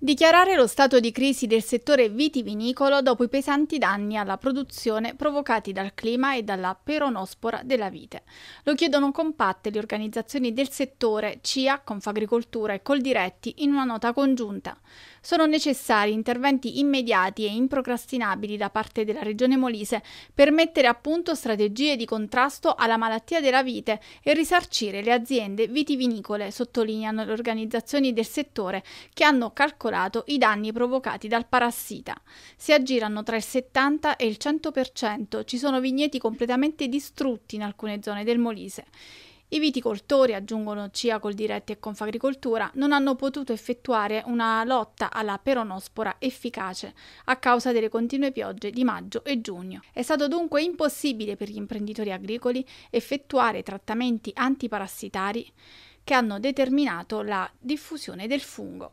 Dichiarare lo stato di crisi del settore vitivinicolo dopo i pesanti danni alla produzione provocati dal clima e dalla peronospora della vite. Lo chiedono compatte le organizzazioni del settore CIA, Confagricoltura e Coldiretti in una nota congiunta. Sono necessari interventi immediati e improcrastinabili da parte della Regione Molise per mettere a punto strategie di contrasto alla malattia della vite e risarcire le aziende vitivinicole, sottolineano le organizzazioni del settore che hanno calcolato calcolato i danni provocati dal parassita. Si aggirano tra il 70 e il 100%, ci sono vigneti completamente distrutti in alcune zone del Molise. I viticoltori, aggiungono Ciacol Diretti e Confagricoltura, non hanno potuto effettuare una lotta alla peronospora efficace a causa delle continue piogge di maggio e giugno. È stato dunque impossibile per gli imprenditori agricoli effettuare trattamenti antiparassitari che hanno determinato la diffusione del fungo.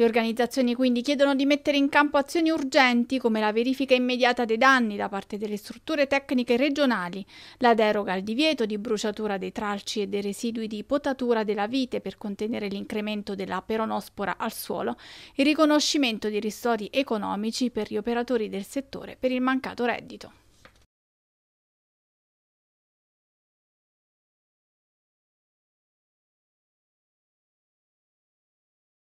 Le organizzazioni quindi chiedono di mettere in campo azioni urgenti come la verifica immediata dei danni da parte delle strutture tecniche regionali, la deroga al divieto di bruciatura dei tralci e dei residui di potatura della vite per contenere l'incremento della peronospora al suolo, il riconoscimento di ristori economici per gli operatori del settore per il mancato reddito.